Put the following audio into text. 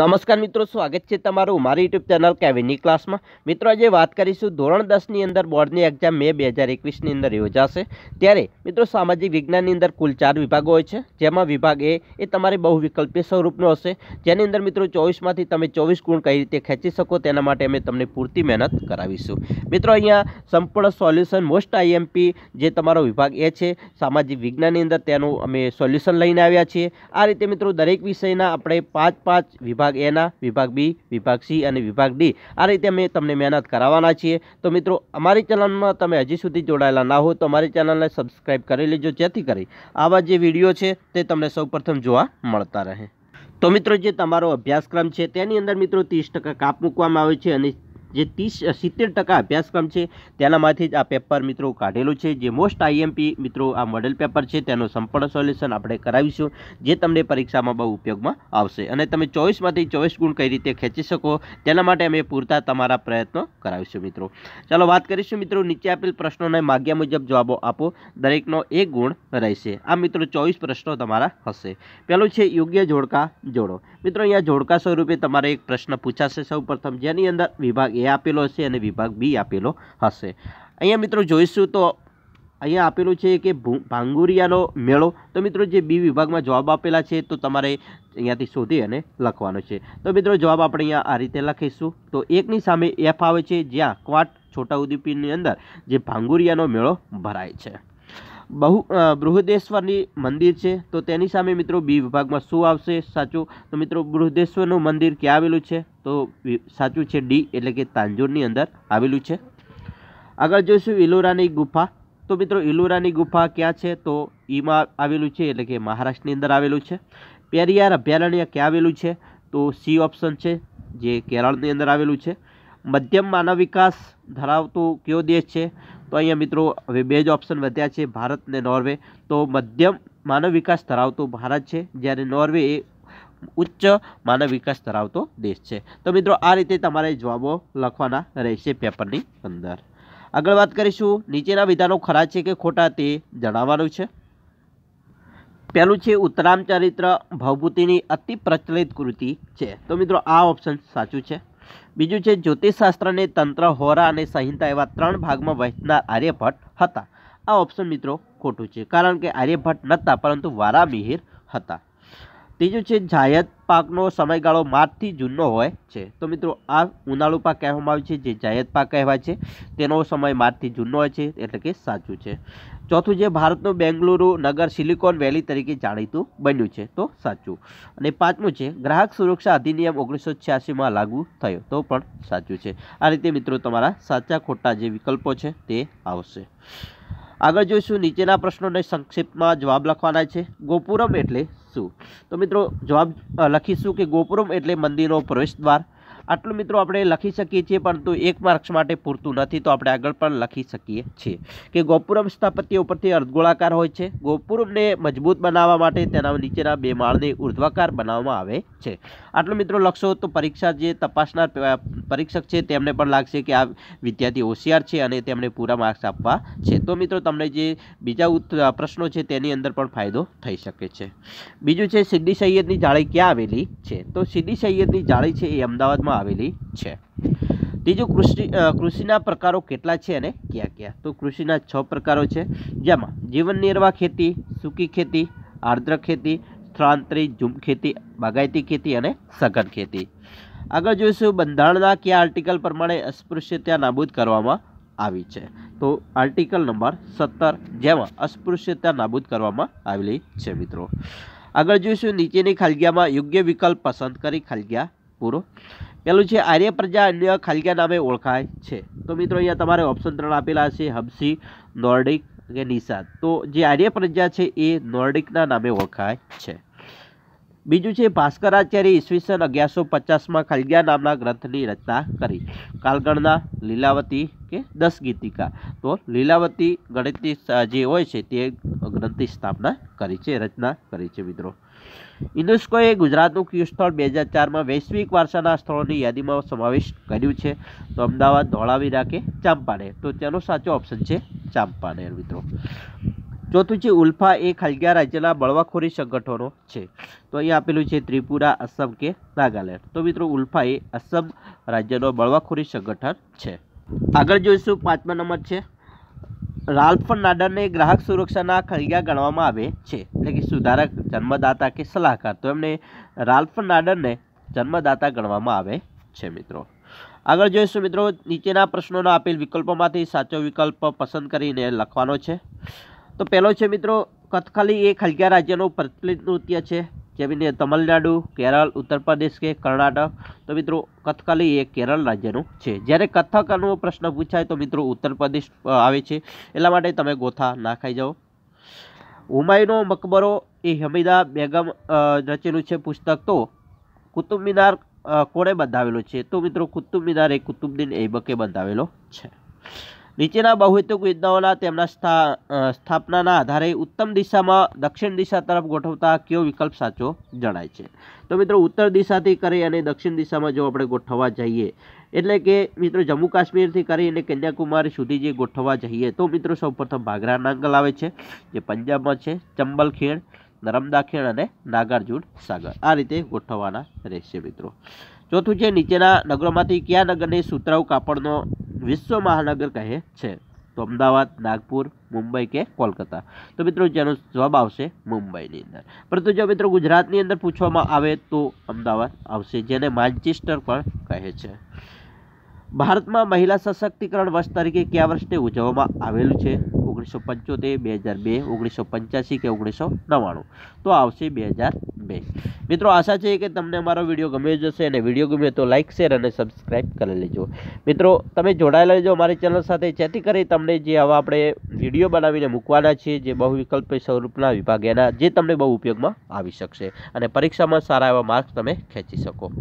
નમસ્કાર મિત્રો સ્વાગત છે તમારું મારી યુટ્યુબ ચેનલ કેવિની ક્લાસમાં મિત્રો આજે વાત કરીશું ધોરણ દસની અંદર બોર્ડની એક્ઝામ મે બે હજાર એકવીસની અંદર યોજાશે ત્યારે મિત્રો સામાજિક વિજ્ઞાનની અંદર કુલ ચાર વિભાગો હોય છે જેમાં વિભાગ એ એ તમારે બહુ બહુવિકલ્પી સ્વરૂપનો હશે જેની અંદર મિત્રો ચોવીસમાંથી તમે ચોવીસ ગુણ કઈ રીતે ખેંચી શકો તેના માટે અમે તમને પૂરતી મહેનત કરાવીશું મિત્રો અહીંયા સંપૂર્ણ સોલ્યુશન મોસ્ટ આઈએમપી જે તમારો વિભાગ એ છે સામાજિક વિજ્ઞાનની અંદર તેનું અમે સોલ્યુશન લઈને આવ્યા છીએ આ રીતે મિત્રો દરેક વિષયના આપણે પાંચ પાંચ વિભાગ વિભાગ એના વિભાગ બી વિભાગ સી અને વિભાગ ડી આ રીતે અમે તમને મહેનત કરાવવાના છીએ તો મિત્રો અમારી ચેનલમાં તમે હજી સુધી જોડાયેલા ના હો તો અમારી ચેનલને સબસ્ક્રાઈબ કરી લેજો જેથી કરી આવા જે વિડીયો છે તે તમને સૌપ્રથમ જોવા મળતા રહે તો મિત્રો જે તમારો અભ્યાસક્રમ છે તેની અંદર મિત્રો ત્રીસ ટકા કાપ મૂકવામાં આવે છે અને જે ત્રીસ સિત્તેર ટકા અભ્યાસક્રમ છે તેનામાંથી જ આ પેપર મિત્રો કાઢેલું છે જે મોસ્ટ આઈએમપી મિત્રો આ મોડેલ પેપર છે તેનું સંપૂર્ણ સોલ્યુશન આપણે કરાવીશું જે તમને પરીક્ષામાં બહુ ઉપયોગમાં આવશે અને તમે ચોવીસમાંથી ચોવીસ ગુણ કઈ રીતે ખેંચી શકો તેના માટે અમે પૂરતા તમારા પ્રયત્નો કરાવીશું મિત્રો ચાલો વાત કરીશું મિત્રો નીચે આપેલ પ્રશ્નોને માગ્યા મુજબ જવાબો આપો દરેકનો એક ગુણ રહેશે આ મિત્રો ચોવીસ પ્રશ્નો તમારા હશે પહેલું છે યોગ્ય જોડકા જોડો મિત્રો અહીંયા જોડકા સ્વરૂપે તમારે એક પ્રશ્ન પૂછાશે સૌ જેની અંદર વિભાગ એ આપેલો હશે અને વિભાગ બી આપેલો હશે અહીંયા મિત્રો જોઈશું તો અહીંયા આપેલું છે કે ભાંગુરિયાનો મેળો તો મિત્રો જે બી વિભાગમાં જવાબ આપેલા છે તો તમારે અહીંયાથી શોધી અને લખવાનો છે તો મિત્રો જવાબ આપણે અહીંયા આ રીતે લખીશું તો એકની સામે એફ આવે છે જ્યાં ક્વાટ છોટાઉદેપીની અંદર જે ભાંગુરિયાનો મેળો ભરાય છે બહુ બૃહદેશ્વરની મંદિર છે તો તેની સામે મિત્રો બી વિભાગમાં શું આવશે સાચું તો મિત્રો બૃહદેશ્વરનું મંદિર ક્યાં આવેલું છે તો સાચું છે ડી એટલે કે તાંજોરની અંદર આવેલું છે આગળ જોઈશું ઇલોરાની ગુફા તો મિત્રો ઇલોરાની ગુફા ક્યાં છે તો ઈમાં આવેલું છે એટલે કે મહારાષ્ટ્રની અંદર આવેલું છે પેરિયાર અભયારણ્ય ક્યાં આવેલું છે તો સી ઓપ્શન છે જે કેરળની અંદર આવેલું છે મધ્યમ માનવ વિકાસ ધરાવતો કયો દેશ છે તો અહીંયા મિત્રો હવે બે જ ઓપ્શન વધ્યા છે ભારત ને નોર્વે તો મધ્યમ માનવ વિકાસ ધરાવતો ભારત છે જ્યારે નોર્વે એ ઉચ્ચ માનવ વિકાસ ધરાવતો દેશ છે તો મિત્રો આ રીતે તમારે જવાબો લખવાના રહેશે પેપરની અંદર આગળ વાત કરીશું નીચેના વિધાનો ખરા છે કે ખોટા તે જણાવવાનું છે પહેલું છે ઉત્તરામ ચરિત્ર ભવભૂતિની અતિ પ્રચલિત કૃતિ છે તો મિત્રો આ ઓપ્શન સાચું છે બીજું છે જ્યોતિષશાસ્ત્રને તંત્ર હોરા અને સંહિતા એવા ત્રણ ભાગમાં વહેંચનાર આર્યભટ્ટ હતા આ ઓપ્શન મિત્રો ખોટું છે કારણ કે આર્યભટ્ટ નહોતા પરંતુ વારામિહિર હતા ત્રીજું છે જાયદ પાકનો સમયગાળો માર્ચથી જૂનનો હોય છે તો મિત્રો આ ઉનાળુ પાક કહેવામાં આવે છે જે જાયદ પાક કહેવાય છે તેનો સમય માર્ચથી જૂનનો હોય છે એટલે કે સાચું છે ચોથું જે ભારતનું બેંગલુરુ નગર સિલિકોન વેલી તરીકે જાણીતું બન્યું છે તો સાચું અને પાંચમું છે ગ્રાહક સુરક્ષા અધિનિયમ ઓગણીસો છ્યાસીમાં લાગુ થયો તો પણ સાચું છે આ રીતે મિત્રો તમારા સાચા ખોટા જે વિકલ્પો છે તે આવશે આગળ જોઈશું નીચેના પ્રશ્નોને સંક્ષિપ્તમાં જવાબ લખવાના છે ગોપુરમ એટલે શું તો મિત્રો જવાબ લખીશું કે ગોપુરમ એટલે મંદિરનો પ્રવેશ દ્વાર આટલું મિત્રો આપણે લખી શકીએ છીએ પરંતુ એક માર્ક્સ માટે પૂરતું નથી તો આપણે આગળ પણ લખી શકીએ છીએ કે ગોપુરમ સ્થાપત્ય ઉપરથી અર્ધગોળાકાર હોય છે ગોપુરમને મજબૂત બનાવવા માટે તેના નીચેના બે માળને ઉર્ધ્વાકાર બનાવવામાં આવે છે આટલું મિત્રો લખશો તો પરીક્ષા જે તપાસનાર પરીક્ષક છે તેમને પણ લાગશે કે આ વિદ્યાર્થી હોશિયાર છે અને તેમણે પૂરા માર્ક્સ આપવા છે તો મિત્રો તમને જે બીજા પ્રશ્નો છે તેની અંદર પણ ફાયદો થઈ શકે છે બીજું છે સિદ્દી સૈયદની જાળી ક્યાં આવેલી છે તો સિદ્દી સૈયદની જાળી છે એ અમદાવાદમાં આવેલી છે ત્રીજું કૃષિ કૃષિના પ્રકારો કેટલા છે અને ક્યાં ક્યાં તો કૃષિના છ પ્રકારો છે જેમાં જીવન નિર્વાહ ખેતી સૂકી ખેતી આર્દ્ર ખેતી સ્થળાંતરિત ઝૂમ ખેતી બાગાયતી ખેતી અને સઘન ખેતી આગળ જોઈશું બંધારણના કયા આર્ટિકલ પ્રમાણે અસ્પૃશ્યતા નાબૂદ કરવામાં આવી છે તો આર્ટિકલ નંબર સત્તર જેમાં અસ્પૃશ્યતા નાબૂદ કરવામાં આવેલી છે મિત્રો આગળ જોઈશું નીચેની ખાલગ્યામાં યોગ્ય વિકલ્પ પસંદ કરી ખાલગ્યા પૂરો પેલું છે આર્ય પ્રજા અન્ય ખાલગ્યા નામે ઓળખાય છે તો મિત્રો અહીંયા તમારે ઓપ્શન ત્રણ આપેલા છે હબસી નોર્ડિક કે નિશાદ તો જે આર્ય પ્રજા છે એ નોર્ડિકના નામે ઓળખાય છે બીજું છે ભાસ્કરાચાર્ય ઈસવીસન અગિયારસો પચાસમાં ખલગ્યા નામના ગ્રંથની રચના કરી કાલગણના લીલાવતી કે દસ ગીતિકા તો લીલાવતી ગણિતની જે હોય છે તે ગ્રંથની સ્થાપના કરી છે રચના કરી છે મિત્રો યુનેસ્કોએ ગુજરાતનું ક્યુ સ્થળ બે હજાર ચારમાં વૈશ્વિક વારસાના સ્થળોની યાદીમાં સમાવેશ કર્યું છે તો અમદાવાદ ધોળાવીરા કે ચાંપાનેર તો તેનો સાચો ઓપ્શન છે ચાંપાનેર મિત્રો ચોથું છે ઉલ્ફા એ ખાલગ્યા રાજ્યના બળવાખોરી સંગઠનો છે તો અહીંયા આપેલું છે ત્રિપુરા અસમ કે નાગાલેન્ડ તો મિત્રો ઉલ્ફા એ અસમ રાજ્યનો બળવાખોરી સંગઠન છે આગળ જોઈશું પાંચમા નંબર છે રાલ્ફ નાડરને ગ્રાહક સુરક્ષાના ખલગ્યા ગણવામાં આવે છે એટલે કે સુધારક જન્મદાતા કે સલાહકાર તો એમને રાલ્ફ નાડરને જન્મદાતા ગણવામાં આવે છે મિત્રો આગળ જોઈશું મિત્રો નીચેના પ્રશ્નોના આપેલ વિકલ્પોમાંથી સાચો વિકલ્પ પસંદ કરીને લખવાનો છે તો પહેલો છે મિત્રો કથકલી એ ખલગા રાજ્યનું પ્રચલિત નૃત્ય છે જેમને તમિલનાડુ કેરળ ઉત્તર પ્રદેશ કે કર્ણાટક તો મિત્રો કથકલી એ કેરળ રાજ્યનું છે જ્યારે કથકનો પ્રશ્ન પૂછાય તો મિત્રો ઉત્તર પ્રદેશ આવે છે એટલા માટે તમે ગોથા ના ખાઈ જાઓ હુમાયુનો મકબરો એ હમીદા બેગમ રચેલું છે પુસ્તક તો કુતુબ મિનાર કોણે બંધાવેલો છે તો મિત્રો કુતુબ મિનાર એ કુતુબદ્દીન એબકે બંધાવેલો છે નીચેના બહુહેતુક યોજનાઓના તેમના સ્થાપનાના આધારે ઉત્તમ દિશામાં દક્ષિણ દિશા તરફ ગોઠવતા કયો વિકલ્પ સાચો જણાય છે તો મિત્રો ઉત્તર દિશાથી કરી અને દક્ષિણ દિશામાં જો આપણે ગોઠવવા જઈએ એટલે કે મિત્રો જમ્મુ કાશ્મીરથી કરી અને કન્યાકુમારી સુધી જે ગોઠવવા જઈએ તો મિત્રો સૌપ્રથમ ભાગરા નાંગલ આવે છે જે પંજાબમાં છે ચંબલ ખીણ નર્મદા ખીણ અને નાગાર્જુન સાગર આ રીતે ગોઠવવાના રહેશે મિત્રો ચોથું છે નીચેના નગરોમાંથી કયા નગરને સુતરાઉ કાપડનો વિશ્વ મહાનગર કહે છે તો અમદાવાદ નાગપુર મુંબઈ કે કોલકાતા તો મિત્રો જેનો જવાબ આવશે મુંબઈની અંદર પરંતુ જો મિત્રો ગુજરાતની અંદર પૂછવામાં આવે તો અમદાવાદ આવશે જેને માન્ચેસ્ટર પણ કહે છે ભારતમાં મહિલા સશક્તિકરણ વર્ષ તરીકે કયા વર્ષને ઉજવવામાં આવેલું છે ઓગણીસો પંચોતેર બે હજાર બે ઓગણીસો પંચ્યાસી કે ઓગણીસો નવ્વાણું તો આવશે બે હજાર બે મિત્રો આશા છે કે તમને અમારો વિડીયો ગમે જશે અને વિડીયો ગમે તો લાઇક શેર અને સબસ્ક્રાઈબ કરી લેજો મિત્રો તમે જોડાયેલા રહેજો અમારી ચેનલ સાથે જેથી કરી તમને જે હવે આપણે વિડીયો બનાવીને મૂકવાના છીએ જે બહુ વિકલ્પ સ્વરૂપના વિભાગ જે તમને બહુ ઉપયોગમાં આવી શકશે અને પરીક્ષામાં સારા એવા માર્ક્સ તમે ખેંચી શકો